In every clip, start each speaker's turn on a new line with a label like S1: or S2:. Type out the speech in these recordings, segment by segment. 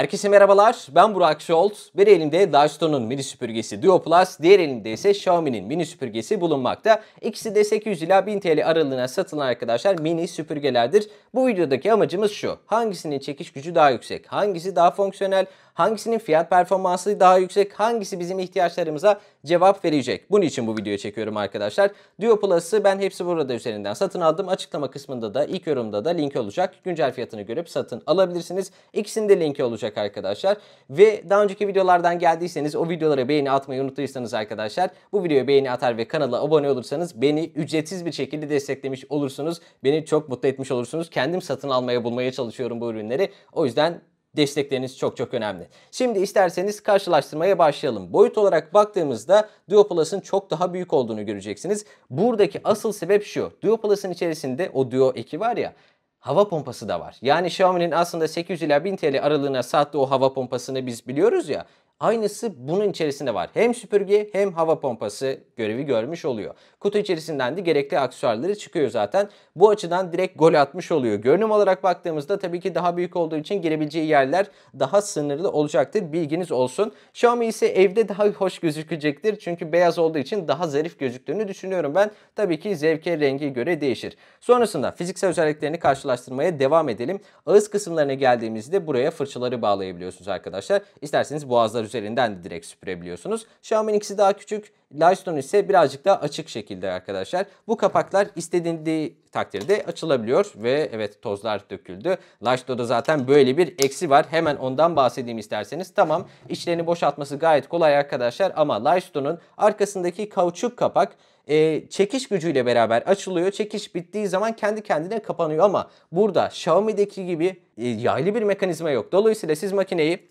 S1: Herkese merhabalar, ben Burak Şolt. Bir elimde Dystone'un mini süpürgesi Duo Plus, diğer elimde ise Xiaomi'nin mini süpürgesi bulunmakta. İkisi de 800 ila 1000 TL aralığına satılan arkadaşlar mini süpürgelerdir. Bu videodaki amacımız şu, hangisinin çekiş gücü daha yüksek, hangisi daha fonksiyonel, Hangisinin fiyat performansı daha yüksek? Hangisi bizim ihtiyaçlarımıza cevap verecek? Bunun için bu videoyu çekiyorum arkadaşlar. Duo Plus'ı ben hepsi burada üzerinden satın aldım. Açıklama kısmında da ilk yorumda da link olacak. Güncel fiyatını görüp satın alabilirsiniz. İkisinde de linki olacak arkadaşlar. Ve daha önceki videolardan geldiyseniz o videolara beğeni atmayı unuttuysanız arkadaşlar bu videoya beğeni atar ve kanala abone olursanız beni ücretsiz bir şekilde desteklemiş olursunuz. Beni çok mutlu etmiş olursunuz. Kendim satın almaya bulmaya çalışıyorum bu ürünleri. O yüzden destekleriniz çok çok önemli. Şimdi isterseniz karşılaştırmaya başlayalım. Boyut olarak baktığımızda Duoplus'ın çok daha büyük olduğunu göreceksiniz. Buradaki asıl sebep şu. Duoplus'ın içerisinde o Duo 2 var ya hava pompası da var. Yani Xiaomi'nin aslında 800 ila 1000 TL aralığına sattığı o hava pompasını biz biliyoruz ya. Aynısı bunun içerisinde var. Hem süpürge hem hava pompası görevi görmüş oluyor. Kutu içerisinden de gerekli aksesuarları çıkıyor zaten. Bu açıdan direkt gol atmış oluyor. Görünüm olarak baktığımızda tabii ki daha büyük olduğu için girebileceği yerler daha sınırlı olacaktır. Bilginiz olsun. Xiaomi ise evde daha hoş gözükecektir. Çünkü beyaz olduğu için daha zarif gözüktüğünü düşünüyorum ben. Tabii ki zevke rengi göre değişir. Sonrasında fiziksel özelliklerini karşılaştırmaya devam edelim. Ağız kısımlarına geldiğimizde buraya fırçaları bağlayabiliyorsunuz arkadaşlar. İsterseniz boğazları üzerinden de direkt süpürebiliyorsunuz. Xiaomi'nin ikisi daha küçük. Lightstone ise birazcık daha açık şekilde arkadaşlar. Bu kapaklar istediği takdirde açılabiliyor ve evet tozlar döküldü. Lightstone'da zaten böyle bir eksi var. Hemen ondan bahsedeyim isterseniz. Tamam içlerini boşaltması gayet kolay arkadaşlar ama Lightstone'un arkasındaki kauçuk kapak e, çekiş gücüyle beraber açılıyor. Çekiş bittiği zaman kendi kendine kapanıyor ama burada Xiaomi'deki gibi e, yaylı bir mekanizma yok. Dolayısıyla siz makineyi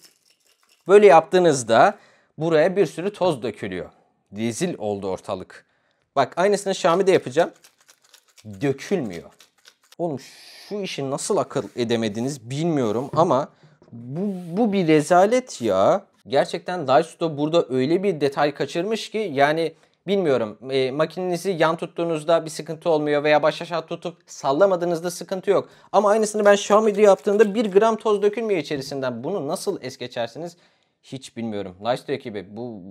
S1: Böyle yaptığınızda buraya bir sürü toz dökülüyor. dizil oldu ortalık. Bak aynısını de yapacağım. Dökülmüyor. Oğlum şu işi nasıl akıl edemediniz bilmiyorum ama bu, bu bir rezalet ya. Gerçekten Daiso burada öyle bir detay kaçırmış ki yani Bilmiyorum e, makinenizi yan tuttuğunuzda bir sıkıntı olmuyor veya baş aşağı tutup sallamadığınızda sıkıntı yok. Ama aynısını ben Xiaomi'de yaptığımda bir gram toz dökülmüyor içerisinden. Bunu nasıl es geçersiniz hiç bilmiyorum. Lightstream ekibi bu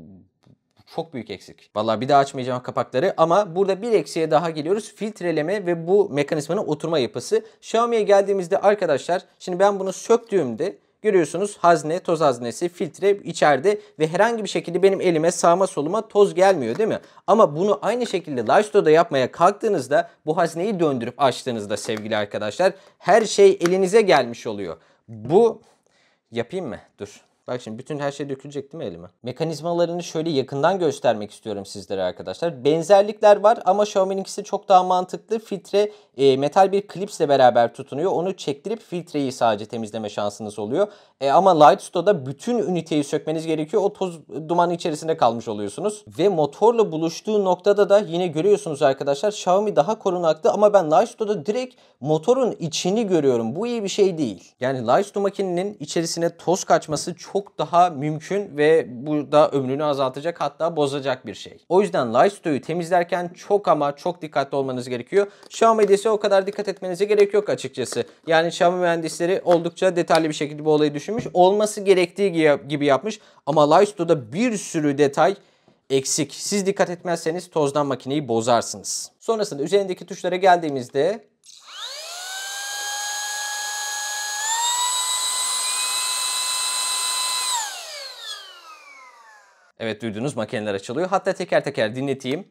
S1: çok büyük eksik. Valla bir daha açmayacağım kapakları ama burada bir eksiğe daha geliyoruz. Filtreleme ve bu mekanizmanın oturma yapısı. Xiaomi'ye geldiğimizde arkadaşlar şimdi ben bunu söktüğümde Görüyorsunuz hazne, toz haznesi, filtre içeride ve herhangi bir şekilde benim elime sağma soluma toz gelmiyor değil mi? Ama bunu aynı şekilde Livesto'da yapmaya kalktığınızda bu hazneyi döndürüp açtığınızda sevgili arkadaşlar her şey elinize gelmiş oluyor. Bu yapayım mı? Dur Bak şimdi bütün her şey dökülecek değil mi elime? Mekanizmalarını şöyle yakından göstermek istiyorum sizlere arkadaşlar. Benzerlikler var ama Xiaomi'ninkisi çok daha mantıklı. Filtre e, metal bir klipsle beraber tutunuyor. Onu çektirip filtreyi sadece temizleme şansınız oluyor. E, ama Light Store'da bütün üniteyi sökmeniz gerekiyor. O toz duman içerisinde kalmış oluyorsunuz. Ve motorla buluştuğu noktada da yine görüyorsunuz arkadaşlar Xiaomi daha korunaklı ama ben Light Store'da direkt motorun içini görüyorum. Bu iyi bir şey değil. Yani Light Store makinenin içerisine toz kaçması çok çok daha mümkün ve burada ömrünü azaltacak hatta bozacak bir şey. O yüzden Lightstow'u temizlerken çok ama çok dikkatli olmanız gerekiyor. Xiaomi hediyesi o kadar dikkat etmenize gerek yok açıkçası. Yani Xiaomi mühendisleri oldukça detaylı bir şekilde bu olayı düşünmüş. Olması gerektiği gibi yapmış ama Lightstow'da bir sürü detay eksik. Siz dikkat etmezseniz tozdan makineyi bozarsınız. Sonrasında üzerindeki tuşlara geldiğimizde Evet duyduğunuz makineler açılıyor. Hatta teker teker dinleteyim.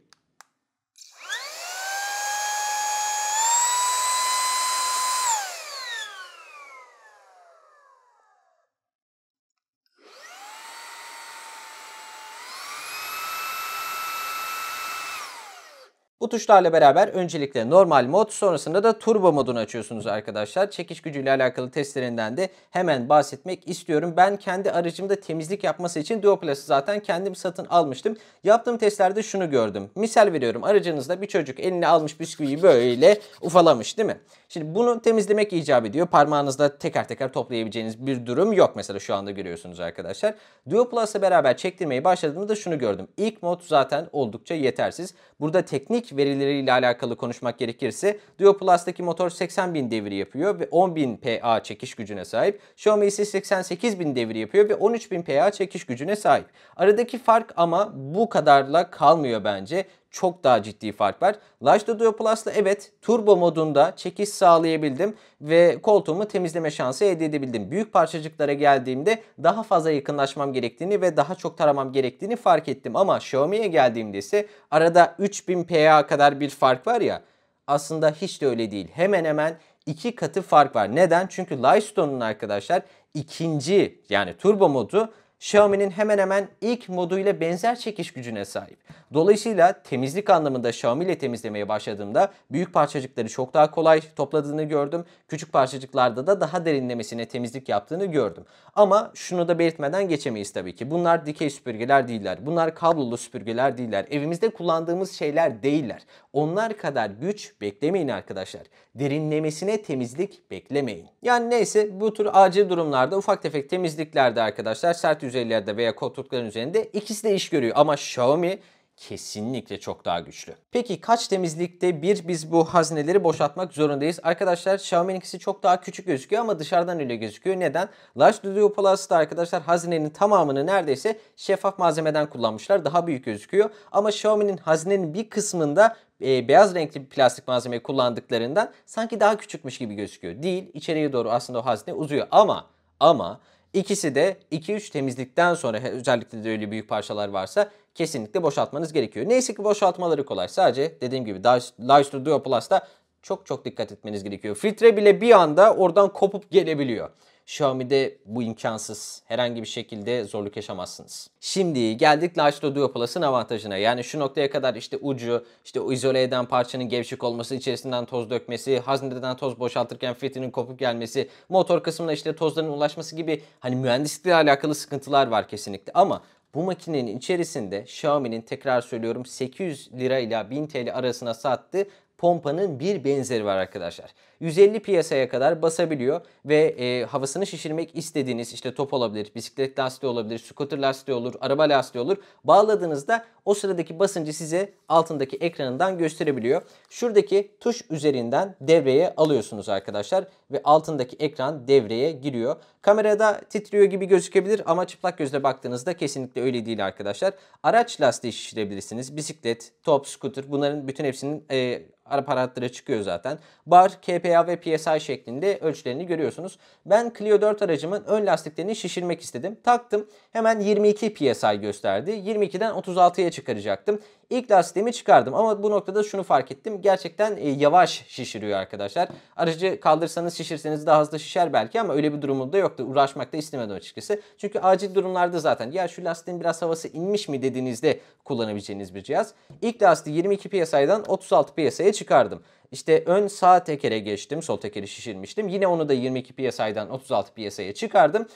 S1: Bu tuşlarla beraber öncelikle normal mod sonrasında da turbo modunu açıyorsunuz arkadaşlar. Çekiş gücüyle alakalı testlerinden de hemen bahsetmek istiyorum. Ben kendi aracımda temizlik yapması için Duoplus'ı zaten kendim satın almıştım. Yaptığım testlerde şunu gördüm. Misal veriyorum aracınızda bir çocuk eline almış bisküviyi böyle ufalamış değil mi? Şimdi bunu temizlemek icap ediyor. Parmağınızda teker teker toplayabileceğiniz bir durum yok mesela şu anda görüyorsunuz arkadaşlar. Duoplus'la beraber çektirmeyi başladığımda şunu gördüm. İlk mod zaten oldukça yetersiz. Burada teknik dinamik verileriyle alakalı konuşmak gerekirse Duo Plus'taki motor 80 bin devir yapıyor ve 10 bin PA çekiş gücüne sahip. Xiaomi ise 88 bin devir yapıyor ve 13 bin PA çekiş gücüne sahip. Aradaki fark ama bu kadarla kalmıyor bence çok daha ciddi fark var. Lajda Duo Plus'la evet turbo modunda çekiş sağlayabildim ve koltuğumu temizleme şansı elde edebildim. Büyük parçacıklara geldiğimde daha fazla yakınlaşmam gerektiğini ve daha çok taramam gerektiğini fark ettim. Ama Xiaomi'ye geldiğimde ise arada 3000 PA kadar bir fark var ya aslında hiç de öyle değil. Hemen hemen iki katı fark var. Neden? Çünkü Lightstone'un arkadaşlar ikinci yani turbo modu Xiaomi'nin hemen hemen ilk moduyla benzer çekiş gücüne sahip. Dolayısıyla temizlik anlamında Xiaomi ile temizlemeye başladığımda büyük parçacıkları çok daha kolay topladığını gördüm. Küçük parçacıklarda da daha derinlemesine temizlik yaptığını gördüm. Ama şunu da belirtmeden geçemeyiz tabii ki. Bunlar dikey süpürgeler değiller. Bunlar kablolu süpürgeler değiller. Evimizde kullandığımız şeyler değiller. Onlar kadar güç beklemeyin arkadaşlar. Derinlemesine temizlik beklemeyin. Yani neyse bu tür acil durumlarda ufak tefek temizliklerde arkadaşlar sert yüzeylerde veya koltukların üzerinde ikisi de iş görüyor. Ama Xiaomi kesinlikle çok daha güçlü. Peki kaç temizlikte bir biz bu hazneleri boşaltmak zorundayız? Arkadaşlar Xiaomi'ninkisi çok daha küçük gözüküyor ama dışarıdan öyle gözüküyor. Neden? Large Studio Plus'ta arkadaşlar hazinenin tamamını neredeyse şeffaf malzemeden kullanmışlar. Daha büyük gözüküyor. Ama Xiaomi'nin hazinenin bir kısmında e, beyaz renkli bir plastik malzemeyi kullandıklarından sanki daha küçükmüş gibi gözüküyor. Değil, içeriye doğru aslında o hazne uzuyor ama ama İkisi de 2-3 temizlikten sonra özellikle de öyle büyük parçalar varsa kesinlikle boşaltmanız gerekiyor. Neyse ki boşaltmaları kolay. Sadece dediğim gibi Dyson Duo Plus'ta çok çok dikkat etmeniz gerekiyor. Filtre bile bir anda oradan kopup gelebiliyor. Xiaomi'de bu imkansız. Herhangi bir şekilde zorluk yaşamazsınız. Şimdi geldik Lifestyle Duo Plus'ın avantajına. Yani şu noktaya kadar işte ucu, işte o izole eden parçanın gevşek olması, içerisinden toz dökmesi, hazneden toz boşaltırken fitinin kopup gelmesi, motor kısmına işte tozların ulaşması gibi hani mühendislikle alakalı sıkıntılar var kesinlikle. Ama bu makinenin içerisinde Xiaomi'nin tekrar söylüyorum 800 lira ile 1000 TL arasına sattığı pompanın bir benzeri var arkadaşlar. 150 piyasaya kadar basabiliyor ve e, havasını şişirmek istediğiniz işte top olabilir, bisiklet lastiği olabilir, scooter lastiği olur, araba lastiği olur. Bağladığınızda o sıradaki basıncı size altındaki ekranından gösterebiliyor. Şuradaki tuş üzerinden devreye alıyorsunuz arkadaşlar ve altındaki ekran devreye giriyor. Kamerada titriyor gibi gözükebilir ama çıplak gözle baktığınızda kesinlikle öyle değil arkadaşlar. Araç lastiği şişirebilirsiniz. Bisiklet, top, scooter bunların bütün hepsinin e, Aparatlara çıkıyor zaten. Bar, KPA ve PSI şeklinde ölçülerini görüyorsunuz. Ben Clio 4 aracımın ön lastiklerini şişirmek istedim. Taktım. Hemen 22 PSI gösterdi. 22'den 36'ya çıkaracaktım. İlk lastiğimi çıkardım ama bu noktada şunu fark ettim. Gerçekten e, yavaş şişiriyor arkadaşlar. Aracı kaldırsanız şişirseniz daha hızlı şişer belki ama öyle bir durumu da yoktu. Uğraşmak da istemedim açıkçası. Çünkü acil durumlarda zaten ya şu lastiğin biraz havası inmiş mi dediğinizde kullanabileceğiniz bir cihaz. İlk lastiği 22 piyasaydan 36 psi'ye çıkardım. İşte ön sağ tekere geçtim. Sol tekeri şişirmiştim. Yine onu da 22 piyasaydan 36 psi'ye çıkardım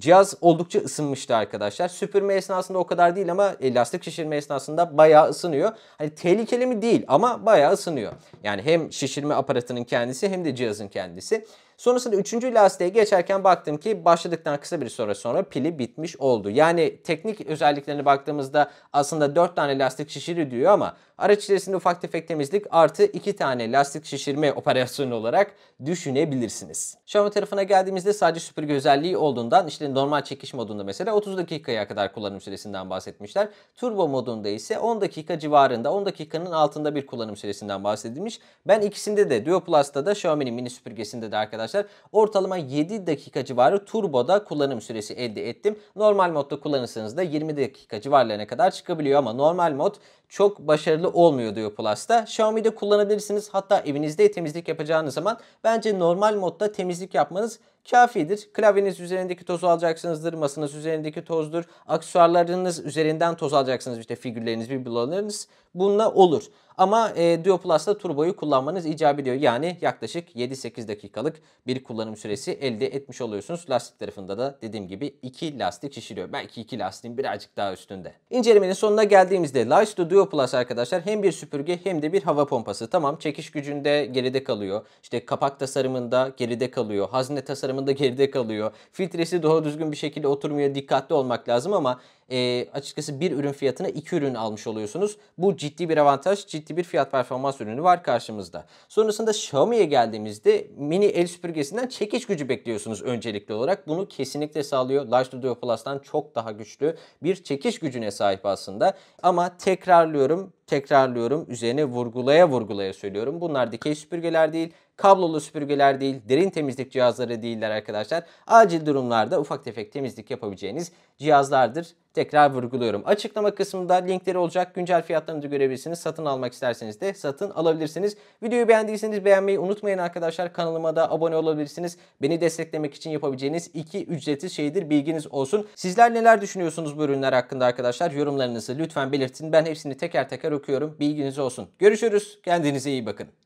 S1: cihaz oldukça ısınmıştı arkadaşlar. Süpürme esnasında o kadar değil ama e, lastik şişirme esnasında bayağı ısınıyor. Hani tehlikeli mi değil ama bayağı ısınıyor. Yani hem şişirme aparatının kendisi hem de cihazın kendisi. Sonrasında üçüncü lastiğe geçerken baktım ki başladıktan kısa bir süre sonra pili bitmiş oldu. Yani teknik özelliklerine baktığımızda aslında dört tane lastik şişiri diyor ama araç içerisinde ufak tefek temizlik artı iki tane lastik şişirme operasyonu olarak düşünebilirsiniz. Xiaomi tarafına geldiğimizde sadece süpürge özelliği olduğundan işte normal çekiş modunda mesela 30 dakikaya kadar kullanım süresinden bahsetmişler. Turbo modunda ise 10 dakika civarında 10 dakikanın altında bir kullanım süresinden bahsedilmiş. Ben ikisinde de Duo Plus'ta da Xiaomi'nin mini süpürgesinde de arkadaşlar arkadaşlar. Ortalama 7 dakika civarı turboda kullanım süresi elde ettim. Normal modda kullanırsanız da 20 dakika civarlarına kadar çıkabiliyor ama normal mod çok başarılı olmuyor diyor Plus'ta. Xiaomi'de kullanabilirsiniz. Hatta evinizde temizlik yapacağınız zaman bence normal modda temizlik yapmanız kafidir. Klavyeniz üzerindeki tozu alacaksınızdır. Masanız üzerindeki tozdur. Aksesuarlarınız üzerinden toz alacaksınız. İşte figürleriniz, biblolarınız bununla olur. Ama e, Duoplus'ta turboyu kullanmanız icap ediyor. Yani yaklaşık 7-8 dakikalık bir kullanım süresi elde etmiş oluyorsunuz. Lastik tarafında da dediğim gibi 2 lastik şişiriyor. Belki 2 lastiğin birazcık daha üstünde. İncelemenin sonuna geldiğimizde Lysto Duoplus arkadaşlar hem bir süpürge hem de bir hava pompası. Tamam çekiş gücünde geride kalıyor. İşte kapak tasarımında geride kalıyor. Hazne tasarımında tasarımında geride kalıyor. Filtresi doğru düzgün bir şekilde oturmuyor. Dikkatli olmak lazım ama e, açıkçası bir ürün fiyatına iki ürün almış oluyorsunuz. Bu ciddi bir avantaj, ciddi bir fiyat performans ürünü var karşımızda. Sonrasında Xiaomi'ye geldiğimizde mini el süpürgesinden çekiş gücü bekliyorsunuz öncelikli olarak. Bunu kesinlikle sağlıyor. Large Duo Plus'tan çok daha güçlü bir çekiş gücüne sahip aslında. Ama tekrarlıyorum, tekrarlıyorum, üzerine vurgulaya vurgulaya söylüyorum. Bunlar dikey süpürgeler değil, kablolu süpürgeler değil, derin temizlik cihazları değiller arkadaşlar. Acil durumlarda ufak tefek temizlik yapabileceğiniz cihazlardır. Tekrar vurguluyorum. Açıklama kısmında linkleri olacak. Güncel fiyatlarını da görebilirsiniz. Satın almak isterseniz de satın alabilirsiniz. Videoyu beğendiyseniz beğenmeyi unutmayın arkadaşlar. Kanalıma da abone olabilirsiniz. Beni desteklemek için yapabileceğiniz iki ücretsiz şeydir. Bilginiz olsun. Sizler neler düşünüyorsunuz bu ürünler hakkında arkadaşlar? Yorumlarınızı lütfen belirtin. Ben hepsini teker teker okuyorum. Bilginiz olsun. Görüşürüz. Kendinize iyi bakın.